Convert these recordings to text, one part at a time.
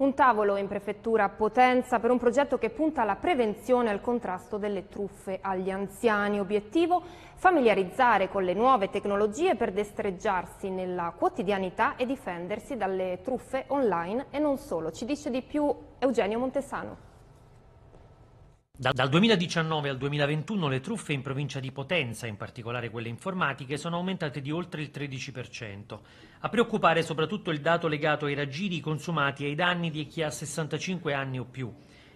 Un tavolo in prefettura a Potenza per un progetto che punta alla prevenzione e al contrasto delle truffe agli anziani. Obiettivo familiarizzare con le nuove tecnologie per destreggiarsi nella quotidianità e difendersi dalle truffe online e non solo. Ci dice di più Eugenio Montesano. Dal 2019 al 2021 le truffe in provincia di Potenza, in particolare quelle informatiche, sono aumentate di oltre il 13%. A preoccupare soprattutto il dato legato ai raggiri consumati e ai danni di chi ha 65 anni o più.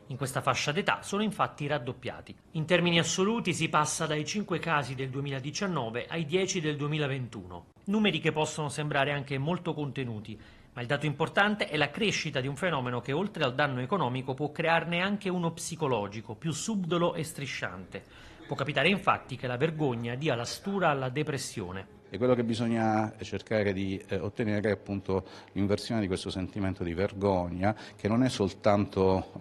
In questa fascia d'età sono infatti raddoppiati. In termini assoluti si passa dai 5 casi del 2019 ai 10 del 2021, numeri che possono sembrare anche molto contenuti, ma il dato importante è la crescita di un fenomeno che oltre al danno economico può crearne anche uno psicologico, più subdolo e strisciante. Può capitare infatti che la vergogna dia la stura alla depressione e quello che bisogna cercare di eh, ottenere è appunto l'inversione di questo sentimento di vergogna che non è soltanto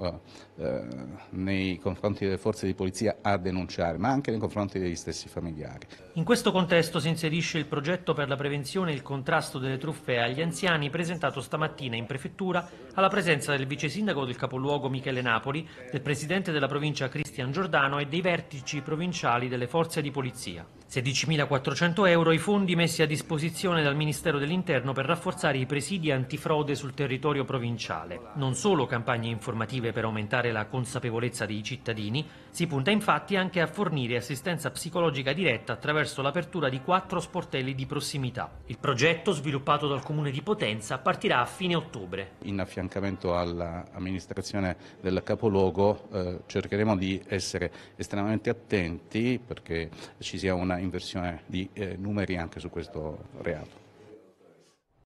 eh, eh, nei confronti delle forze di polizia a denunciare, ma anche nei confronti degli stessi familiari. In questo contesto si inserisce il progetto per la prevenzione e il contrasto delle truffe agli anziani presentato stamattina in prefettura alla presenza del vice sindaco del capoluogo Michele Napoli, del presidente della provincia Cristian Giordano e dei vertici provinciali delle forze di polizia. 16.400 euro i fondi messi a disposizione dal Ministero dell'Interno per rafforzare i presidi antifrode sul territorio provinciale. Non solo campagne informative per aumentare la consapevolezza dei cittadini, si punta infatti anche a fornire assistenza psicologica diretta attraverso l'apertura di quattro sportelli di prossimità. Il progetto, sviluppato dal Comune di Potenza, partirà a fine ottobre. In affiancamento all'amministrazione del capoluogo eh, cercheremo di essere estremamente attenti perché ci sia una inversione di eh, numeri anche su questo reato.